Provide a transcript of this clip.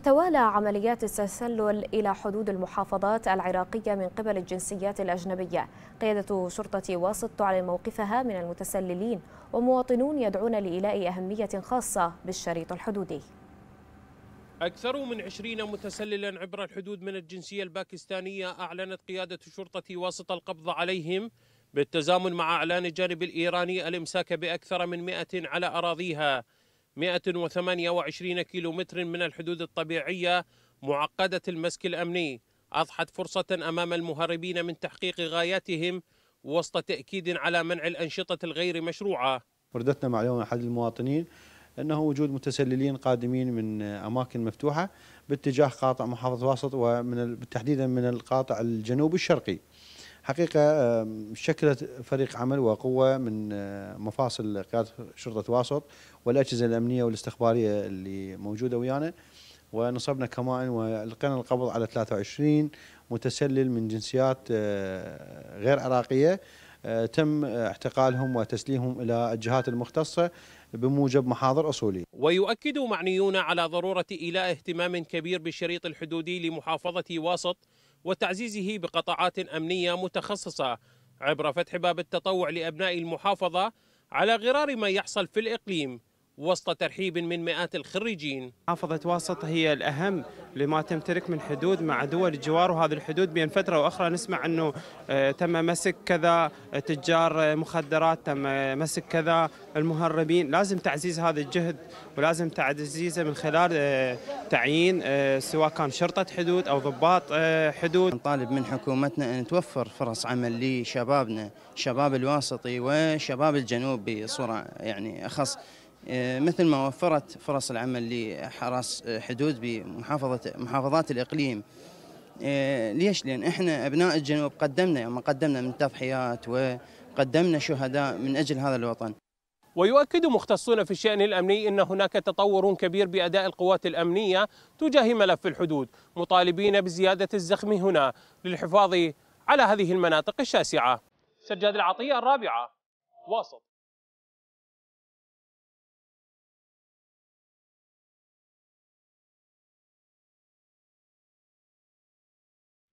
تتوالى عمليات التسلل إلى حدود المحافظات العراقية من قبل الجنسيات الأجنبية قيادة شرطة واسط تعلن موقفها من المتسللين ومواطنون يدعون لإيلاء أهمية خاصة بالشريط الحدودي أكثر من عشرين متسللا عبر الحدود من الجنسية الباكستانية أعلنت قيادة شرطة واسط القبض عليهم بالتزامن مع إعلان الجانب الإيراني الإمساك بأكثر من مئة على أراضيها 128 كيلومتر من الحدود الطبيعية معقدة المسك الأمني أضحت فرصة أمام المهربين من تحقيق غاياتهم وسط تأكيد على منع الأنشطة الغير مشروعة وردتنا معلومة أحد المواطنين أنه وجود متسللين قادمين من أماكن مفتوحة باتجاه قاطع محافظة واسط ومن تحديدا من القاطع الجنوب الشرقي حقيقه شكلت فريق عمل وقوه من آه، مفاصل قياده شرطه واسط والاجهزه الامنيه والاستخباريه اللي موجوده ويانا ونصبنا كمائن والقينا القبض على 23 متسلل من جنسيات آه، غير عراقيه آه، تم اعتقالهم وتسليمهم الى الجهات المختصه بموجب محاضر أصولي ويؤكد معنيون على ضروره ايلاء اهتمام كبير بالشريط الحدودي لمحافظه واسط وتعزيزه بقطاعات أمنية متخصصة عبر فتح باب التطوع لأبناء المحافظة على غرار ما يحصل في الإقليم وسط ترحيب من مئات الخريجين محافظة واسط هي الأهم لما تمتلك من حدود مع دول الجوار وهذه الحدود بين فترة وأخرى نسمع أنه آه، تم مسك كذا تجار مخدرات تم مسك كذا المهربين لازم تعزيز هذا الجهد ولازم تعزيزه من خلال آه، تعيين آه، سواء كان شرطة حدود أو ضباط حدود نطالب من حكومتنا أن توفر فرص عمل لشبابنا شباب الواسطي وشباب الجنوب بصورة يعني أخص آه، مثل ما وفرت فرص العمل لحراس آه، حدود بمحافظة محافظات الإقليم آه، ليش؟ لأن إحنا أبناء الجنوب قدمنا يعني قدمنا من تضحيات وقدمنا شهداء من أجل هذا الوطن ويؤكد مختصون في الشأن الأمني أن هناك تطور كبير بأداء القوات الأمنية تجاه ملف الحدود مطالبين بزيادة الزخم هنا للحفاظ على هذه المناطق الشاسعة سجاد العطية الرابعة واصل